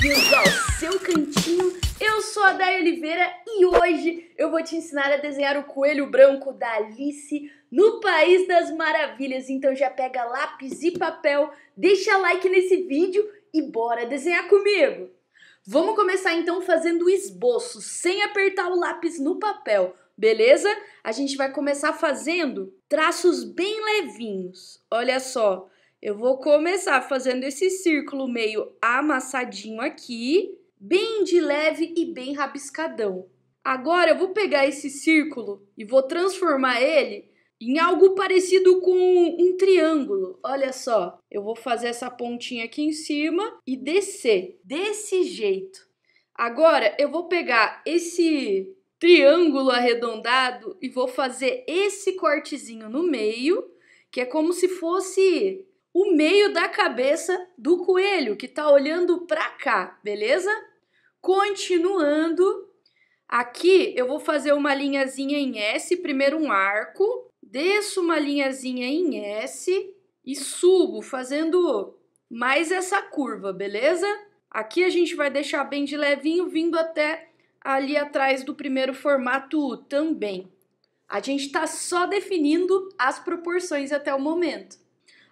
bem-vindos ao seu cantinho. Eu sou a Day Oliveira e hoje eu vou te ensinar a desenhar o coelho branco da Alice no País das Maravilhas. Então já pega lápis e papel, deixa like nesse vídeo e bora desenhar comigo. Vamos começar então fazendo o esboço, sem apertar o lápis no papel, beleza? A gente vai começar fazendo traços bem levinhos. Olha só, eu vou começar fazendo esse círculo meio amassadinho aqui, bem de leve e bem rabiscadão. Agora eu vou pegar esse círculo e vou transformar ele em algo parecido com um triângulo. Olha só, eu vou fazer essa pontinha aqui em cima e descer desse jeito. Agora eu vou pegar esse triângulo arredondado e vou fazer esse cortezinho no meio, que é como se fosse o meio da cabeça do coelho, que está olhando para cá, beleza? Continuando, aqui eu vou fazer uma linhazinha em S, primeiro um arco, desço uma linhazinha em S e subo, fazendo mais essa curva, beleza? Aqui a gente vai deixar bem de levinho, vindo até ali atrás do primeiro formato também. A gente está só definindo as proporções até o momento.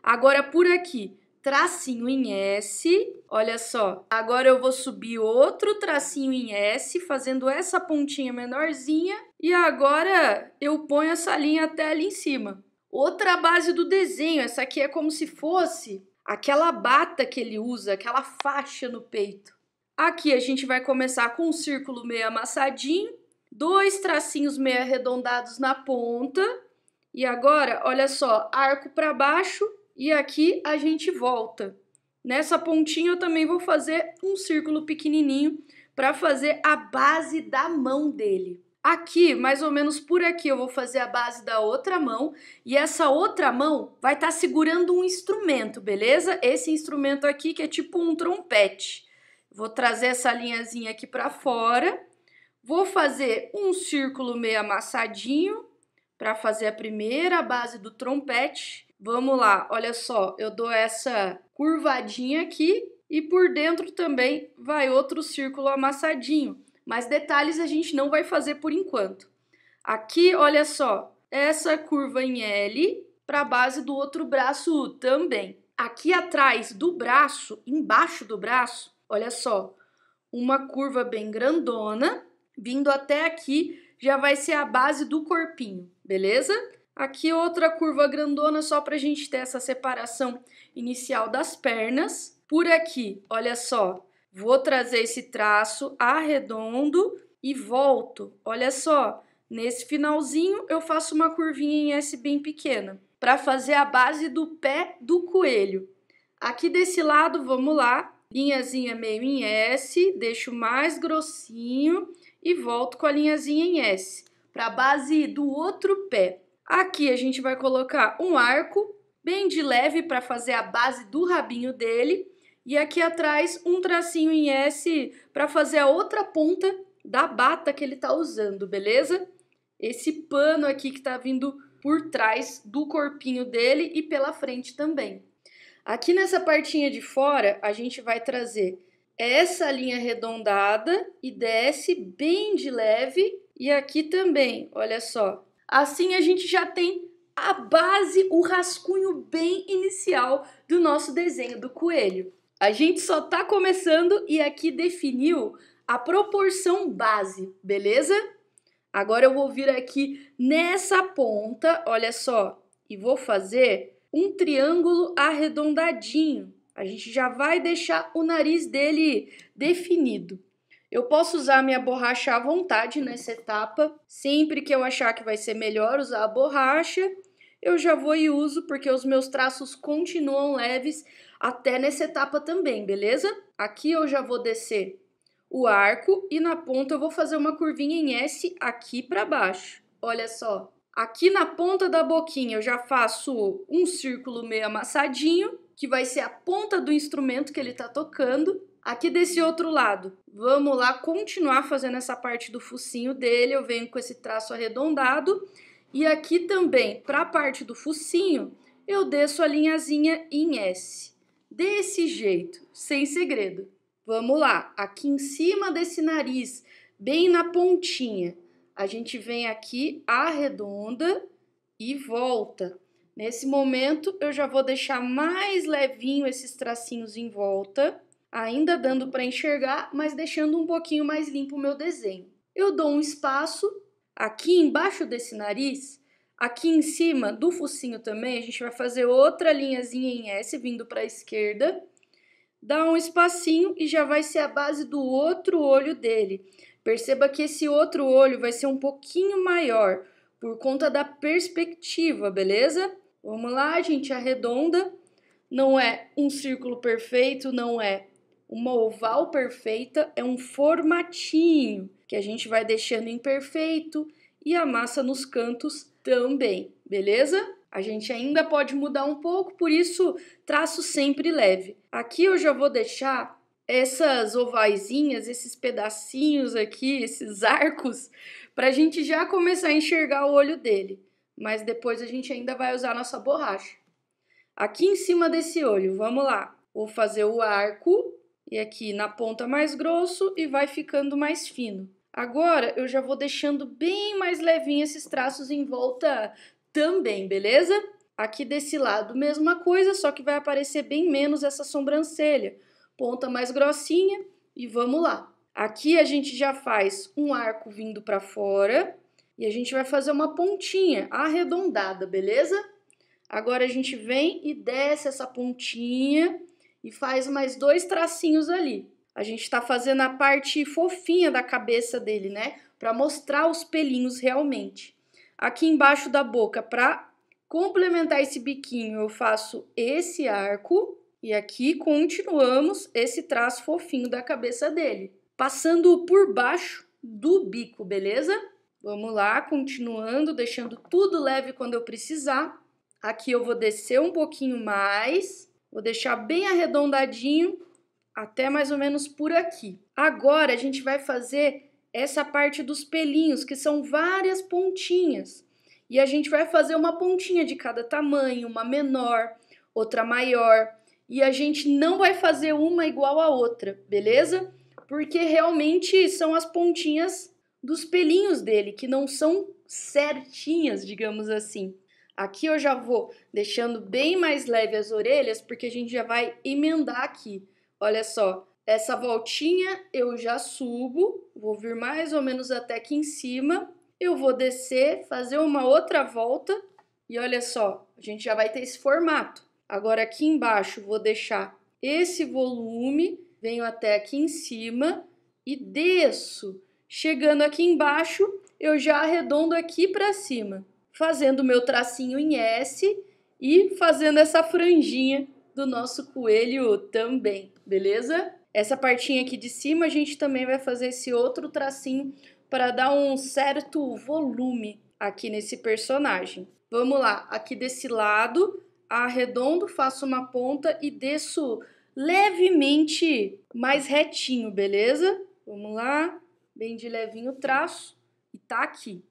Agora por aqui, tracinho em S, olha só. Agora eu vou subir outro tracinho em S, fazendo essa pontinha menorzinha. E agora eu ponho essa linha até ali em cima. Outra base do desenho, essa aqui é como se fosse aquela bata que ele usa, aquela faixa no peito. Aqui a gente vai começar com um círculo meio amassadinho, dois tracinhos meio arredondados na ponta. E agora, olha só, arco para baixo e aqui a gente volta. Nessa pontinha eu também vou fazer um círculo pequenininho para fazer a base da mão dele. Aqui, mais ou menos por aqui, eu vou fazer a base da outra mão e essa outra mão vai estar tá segurando um instrumento, beleza? Esse instrumento aqui que é tipo um trompete. Vou trazer essa linhazinha aqui para fora. Vou fazer um círculo meio amassadinho para fazer a primeira base do trompete Vamos lá, olha só, eu dou essa curvadinha aqui e por dentro também vai outro círculo amassadinho. Mas detalhes a gente não vai fazer por enquanto. Aqui, olha só, essa curva em L para a base do outro braço também. Aqui atrás do braço, embaixo do braço, olha só, uma curva bem grandona, vindo até aqui, já vai ser a base do corpinho, beleza? Aqui outra curva grandona só para a gente ter essa separação inicial das pernas. Por aqui, olha só, vou trazer esse traço arredondo e volto. Olha só, nesse finalzinho eu faço uma curvinha em S bem pequena para fazer a base do pé do coelho. Aqui desse lado, vamos lá, linhazinha meio em S, deixo mais grossinho e volto com a linhazinha em S para a base do outro pé. Aqui a gente vai colocar um arco bem de leve para fazer a base do rabinho dele. E aqui atrás um tracinho em S para fazer a outra ponta da bata que ele está usando, beleza? Esse pano aqui que está vindo por trás do corpinho dele e pela frente também. Aqui nessa partinha de fora, a gente vai trazer essa linha arredondada e desce bem de leve. E aqui também, olha só, Assim a gente já tem a base, o rascunho bem inicial do nosso desenho do coelho. A gente só tá começando e aqui definiu a proporção base, beleza? Agora eu vou vir aqui nessa ponta, olha só, e vou fazer um triângulo arredondadinho. A gente já vai deixar o nariz dele definido. Eu posso usar minha borracha à vontade nessa etapa. Sempre que eu achar que vai ser melhor usar a borracha, eu já vou e uso, porque os meus traços continuam leves até nessa etapa também, beleza? Aqui eu já vou descer o arco e na ponta eu vou fazer uma curvinha em S aqui para baixo. Olha só. Aqui na ponta da boquinha eu já faço um círculo meio amassadinho, que vai ser a ponta do instrumento que ele está tocando. Aqui desse outro lado, vamos lá continuar fazendo essa parte do focinho dele, eu venho com esse traço arredondado. E aqui também, para a parte do focinho, eu desço a linhazinha em S. Desse jeito, sem segredo. Vamos lá, aqui em cima desse nariz, bem na pontinha, a gente vem aqui, arredonda e volta. Nesse momento, eu já vou deixar mais levinho esses tracinhos em volta ainda dando para enxergar, mas deixando um pouquinho mais limpo o meu desenho. Eu dou um espaço aqui embaixo desse nariz, aqui em cima do focinho também, a gente vai fazer outra linhazinha em S vindo para a esquerda, dá um espacinho e já vai ser a base do outro olho dele. Perceba que esse outro olho vai ser um pouquinho maior por conta da perspectiva, beleza? Vamos lá, gente, arredonda. Não é um círculo perfeito, não é uma oval perfeita é um formatinho que a gente vai deixando imperfeito e a massa nos cantos também, beleza? A gente ainda pode mudar um pouco, por isso traço sempre leve. Aqui eu já vou deixar essas ovaisinhas, esses pedacinhos aqui, esses arcos, para a gente já começar a enxergar o olho dele. Mas depois a gente ainda vai usar nossa borracha. Aqui em cima desse olho, vamos lá. Vou fazer o arco e aqui na ponta mais grosso e vai ficando mais fino. Agora eu já vou deixando bem mais levinho esses traços em volta também, beleza? Aqui desse lado, mesma coisa, só que vai aparecer bem menos essa sobrancelha. Ponta mais grossinha e vamos lá. Aqui a gente já faz um arco vindo para fora e a gente vai fazer uma pontinha arredondada, beleza? Agora a gente vem e desce essa pontinha e faz mais dois tracinhos ali. A gente está fazendo a parte fofinha da cabeça dele, né? Para mostrar os pelinhos realmente. Aqui embaixo da boca, para complementar esse biquinho, eu faço esse arco. E aqui continuamos esse traço fofinho da cabeça dele. Passando por baixo do bico, beleza? Vamos lá, continuando, deixando tudo leve quando eu precisar. Aqui eu vou descer um pouquinho mais Vou deixar bem arredondadinho até mais ou menos por aqui. Agora a gente vai fazer essa parte dos pelinhos, que são várias pontinhas. E a gente vai fazer uma pontinha de cada tamanho, uma menor, outra maior. E a gente não vai fazer uma igual a outra, beleza? Porque realmente são as pontinhas dos pelinhos dele, que não são certinhas, digamos assim. Aqui eu já vou deixando bem mais leve as orelhas, porque a gente já vai emendar aqui. Olha só, essa voltinha eu já subo, vou vir mais ou menos até aqui em cima. Eu vou descer, fazer uma outra volta e olha só, a gente já vai ter esse formato. Agora aqui embaixo vou deixar esse volume, venho até aqui em cima e desço. Chegando aqui embaixo, eu já arredondo aqui para cima fazendo o meu tracinho em S e fazendo essa franjinha do nosso coelho também, beleza? Essa partinha aqui de cima a gente também vai fazer esse outro tracinho para dar um certo volume aqui nesse personagem. Vamos lá, aqui desse lado, arredondo, faço uma ponta e desço levemente mais retinho, beleza? Vamos lá, bem de levinho o traço e tá aqui.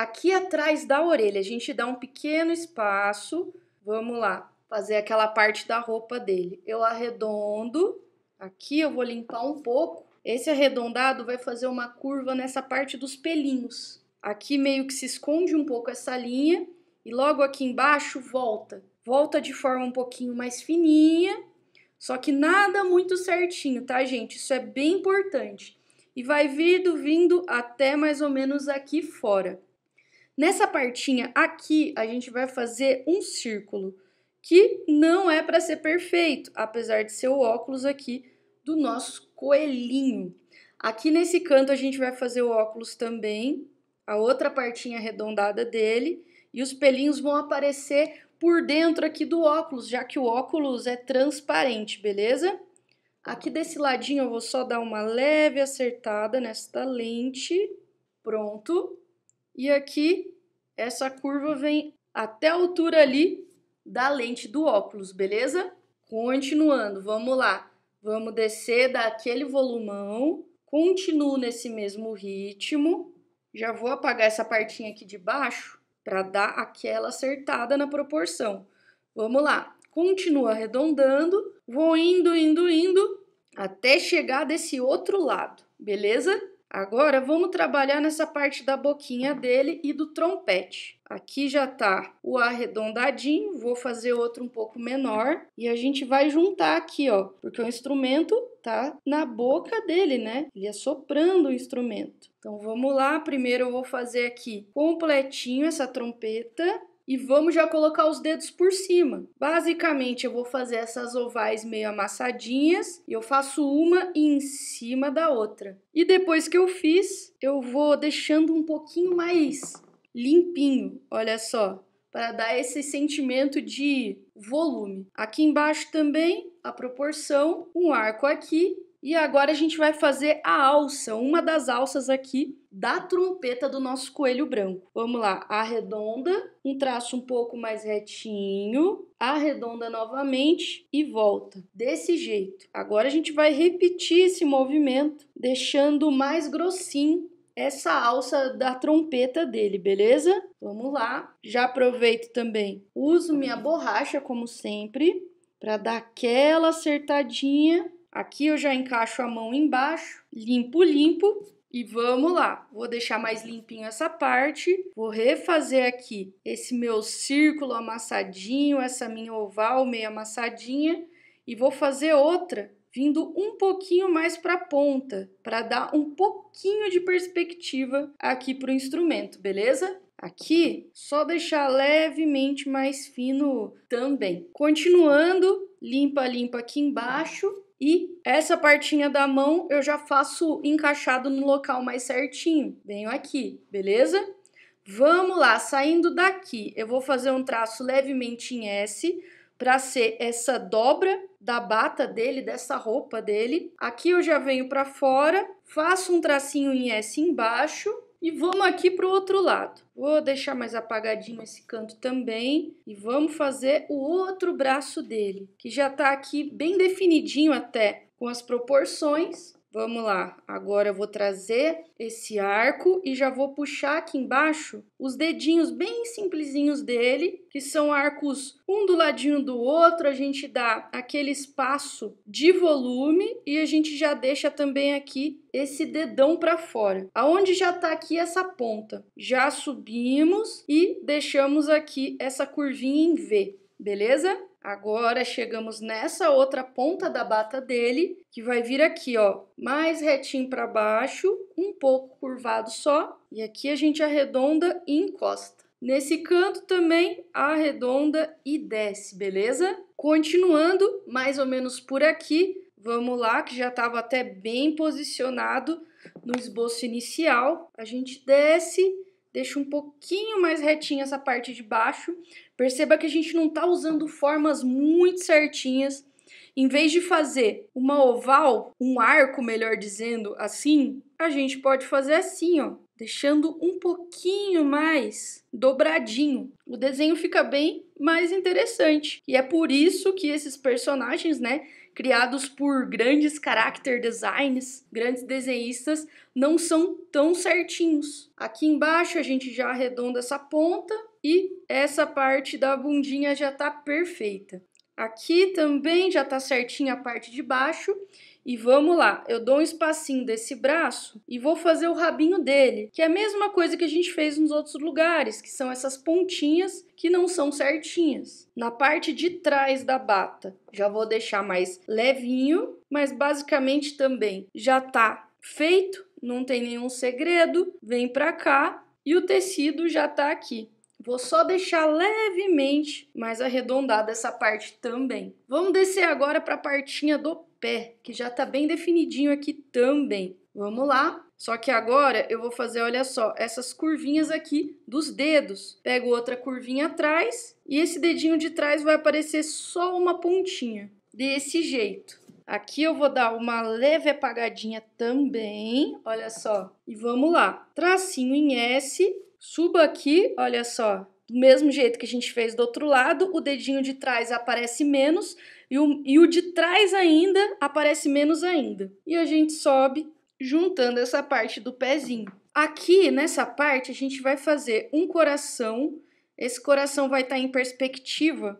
Aqui atrás da orelha, a gente dá um pequeno espaço. Vamos lá, fazer aquela parte da roupa dele. Eu arredondo. Aqui eu vou limpar um pouco. Esse arredondado vai fazer uma curva nessa parte dos pelinhos. Aqui meio que se esconde um pouco essa linha e logo aqui embaixo volta. Volta de forma um pouquinho mais fininha, só que nada muito certinho, tá, gente? Isso é bem importante. E vai vindo, vindo até mais ou menos aqui fora. Nessa partinha aqui, a gente vai fazer um círculo, que não é para ser perfeito, apesar de ser o óculos aqui do nosso coelhinho. Aqui nesse canto a gente vai fazer o óculos também, a outra partinha arredondada dele, e os pelinhos vão aparecer por dentro aqui do óculos, já que o óculos é transparente, beleza? Aqui desse ladinho eu vou só dar uma leve acertada nesta lente, pronto. E aqui, essa curva vem até a altura ali da lente do óculos, beleza? Continuando, vamos lá. Vamos descer daquele volumão, continuo nesse mesmo ritmo. Já vou apagar essa partinha aqui de baixo para dar aquela acertada na proporção. Vamos lá, continua arredondando, vou indo, indo, indo, até chegar desse outro lado, beleza? Agora vamos trabalhar nessa parte da boquinha dele e do trompete. Aqui já tá o arredondadinho, vou fazer outro um pouco menor e a gente vai juntar aqui, ó, porque o instrumento tá na boca dele, né? Ele é soprando o instrumento. Então vamos lá, primeiro eu vou fazer aqui completinho essa trompeta e vamos já colocar os dedos por cima. Basicamente, eu vou fazer essas ovais meio amassadinhas, eu faço uma em cima da outra. E depois que eu fiz, eu vou deixando um pouquinho mais limpinho, olha só, para dar esse sentimento de volume. Aqui embaixo também a proporção, um arco aqui e agora a gente vai fazer a alça, uma das alças aqui da trompeta do nosso coelho branco. Vamos lá, arredonda, um traço um pouco mais retinho, arredonda novamente e volta. Desse jeito. Agora a gente vai repetir esse movimento, deixando mais grossinho essa alça da trompeta dele, beleza? Vamos lá. Já aproveito também, uso minha borracha como sempre, para dar aquela acertadinha Aqui eu já encaixo a mão embaixo, limpo, limpo e vamos lá. Vou deixar mais limpinho essa parte. Vou refazer aqui esse meu círculo amassadinho, essa minha oval meio amassadinha e vou fazer outra vindo um pouquinho mais para a ponta, para dar um pouquinho de perspectiva aqui para o instrumento, beleza? Aqui, só deixar levemente mais fino também. Continuando, limpa, limpa aqui embaixo e essa partinha da mão eu já faço encaixado no local mais certinho. Venho aqui, beleza? Vamos lá, saindo daqui, eu vou fazer um traço levemente em S para ser essa dobra da bata dele, dessa roupa dele. Aqui eu já venho para fora, faço um tracinho em S embaixo e vamos aqui para o outro lado. Vou deixar mais apagadinho esse canto também. E vamos fazer o outro braço dele, que já está aqui bem definidinho até com as proporções. Vamos lá, agora eu vou trazer esse arco e já vou puxar aqui embaixo os dedinhos bem simplesinhos dele, que são arcos um do ladinho do outro, a gente dá aquele espaço de volume e a gente já deixa também aqui esse dedão para fora. Aonde já tá aqui essa ponta? Já subimos e deixamos aqui essa curvinha em V, beleza? Agora chegamos nessa outra ponta da bata dele, que vai vir aqui, ó, mais retinho para baixo, um pouco curvado só, e aqui a gente arredonda e encosta. Nesse canto também arredonda e desce, beleza? Continuando mais ou menos por aqui, vamos lá, que já estava até bem posicionado no esboço inicial. A gente desce Deixa um pouquinho mais retinha essa parte de baixo. Perceba que a gente não está usando formas muito certinhas. Em vez de fazer uma oval, um arco, melhor dizendo, assim, a gente pode fazer assim, ó. Deixando um pouquinho mais dobradinho. O desenho fica bem mais interessante. E é por isso que esses personagens, né, criados por grandes character designs, grandes desenhistas, não são tão certinhos. Aqui embaixo a gente já arredonda essa ponta e essa parte da bundinha já está perfeita. Aqui também já está certinha a parte de baixo e vamos lá, eu dou um espacinho desse braço e vou fazer o rabinho dele, que é a mesma coisa que a gente fez nos outros lugares, que são essas pontinhas que não são certinhas. Na parte de trás da bata, já vou deixar mais levinho, mas basicamente também já tá feito, não tem nenhum segredo, vem para cá e o tecido já tá aqui. Vou só deixar levemente mais arredondada essa parte também. Vamos descer agora para a partinha do pé, que já tá bem definidinho aqui também. Vamos lá. Só que agora eu vou fazer, olha só, essas curvinhas aqui dos dedos. Pego outra curvinha atrás e esse dedinho de trás vai aparecer só uma pontinha, desse jeito. Aqui eu vou dar uma leve apagadinha também, olha só. E vamos lá. Tracinho em S, subo aqui, olha só. Do mesmo jeito que a gente fez do outro lado, o dedinho de trás aparece menos, e o, e o de trás ainda aparece menos ainda. E a gente sobe juntando essa parte do pezinho. Aqui nessa parte a gente vai fazer um coração. Esse coração vai estar tá em perspectiva.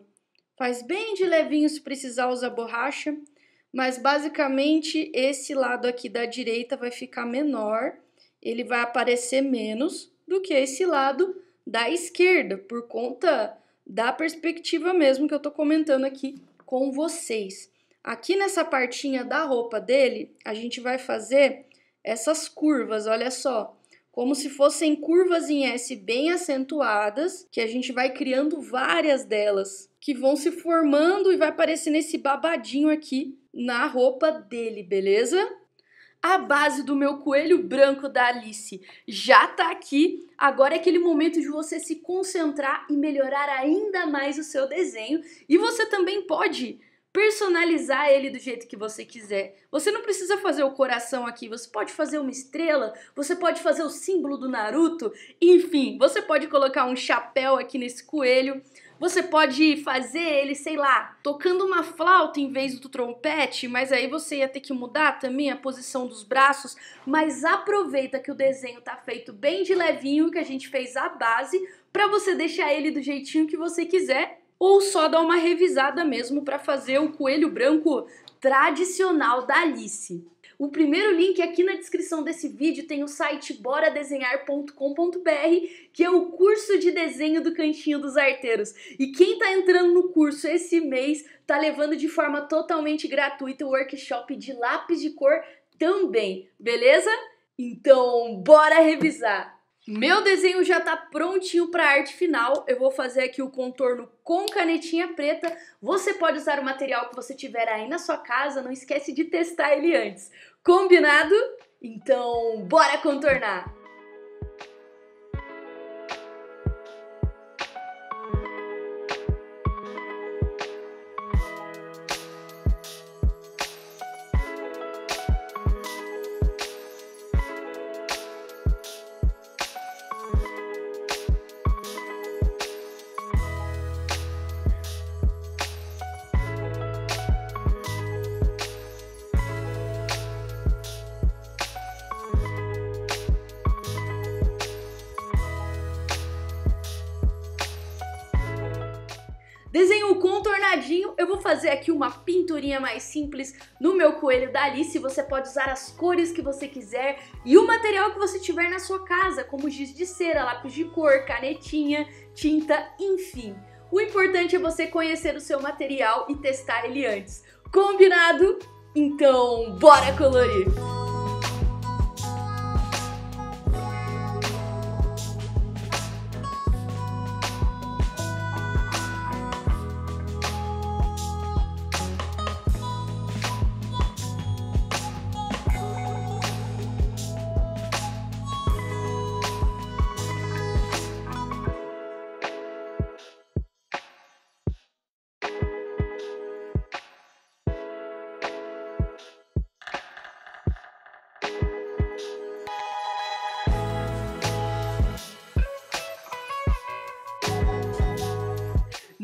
Faz bem de levinho se precisar usar borracha, mas basicamente esse lado aqui da direita vai ficar menor, ele vai aparecer menos do que esse lado da esquerda, por conta da perspectiva mesmo que eu estou comentando aqui com vocês. Aqui nessa partinha da roupa dele, a gente vai fazer essas curvas, olha só. Como se fossem curvas em S bem acentuadas, que a gente vai criando várias delas, que vão se formando e vai aparecendo esse babadinho aqui na roupa dele, beleza? a base do meu coelho branco da Alice já tá aqui. Agora é aquele momento de você se concentrar e melhorar ainda mais o seu desenho. E você também pode personalizar ele do jeito que você quiser. Você não precisa fazer o coração aqui, você pode fazer uma estrela, você pode fazer o símbolo do Naruto, enfim, você pode colocar um chapéu aqui nesse coelho. Você pode fazer ele, sei lá, tocando uma flauta em vez do trompete, mas aí você ia ter que mudar também a posição dos braços. Mas aproveita que o desenho tá feito bem de levinho, que a gente fez a base, para você deixar ele do jeitinho que você quiser. Ou só dar uma revisada mesmo para fazer o coelho branco tradicional da Alice. O primeiro link aqui na descrição desse vídeo tem o site boradesenhar.com.br, que é o curso de desenho do Cantinho dos Arteiros. E quem está entrando no curso esse mês está levando de forma totalmente gratuita o workshop de lápis de cor também, beleza? Então, bora revisar! Meu desenho já tá prontinho para arte final. Eu vou fazer aqui o contorno com canetinha preta. Você pode usar o material que você tiver aí na sua casa, não esquece de testar ele antes. Combinado? Então, bora contornar! eu vou fazer aqui uma pinturinha mais simples no meu coelho da Alice. Você pode usar as cores que você quiser e o material que você tiver na sua casa, como giz de cera, lápis de cor, canetinha, tinta, enfim. O importante é você conhecer o seu material e testar ele antes. Combinado? Então, bora colorir!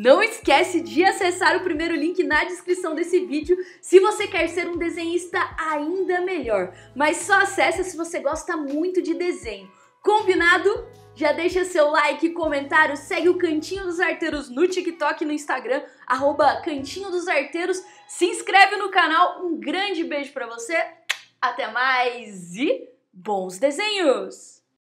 Não esquece de acessar o primeiro link na descrição desse vídeo se você quer ser um desenhista ainda melhor. Mas só acessa se você gosta muito de desenho. Combinado? Já deixa seu like, comentário, segue o Cantinho dos Arteiros no TikTok e no Instagram, arroba Cantinho dos Arteiros. Se inscreve no canal, um grande beijo para você, até mais e bons desenhos!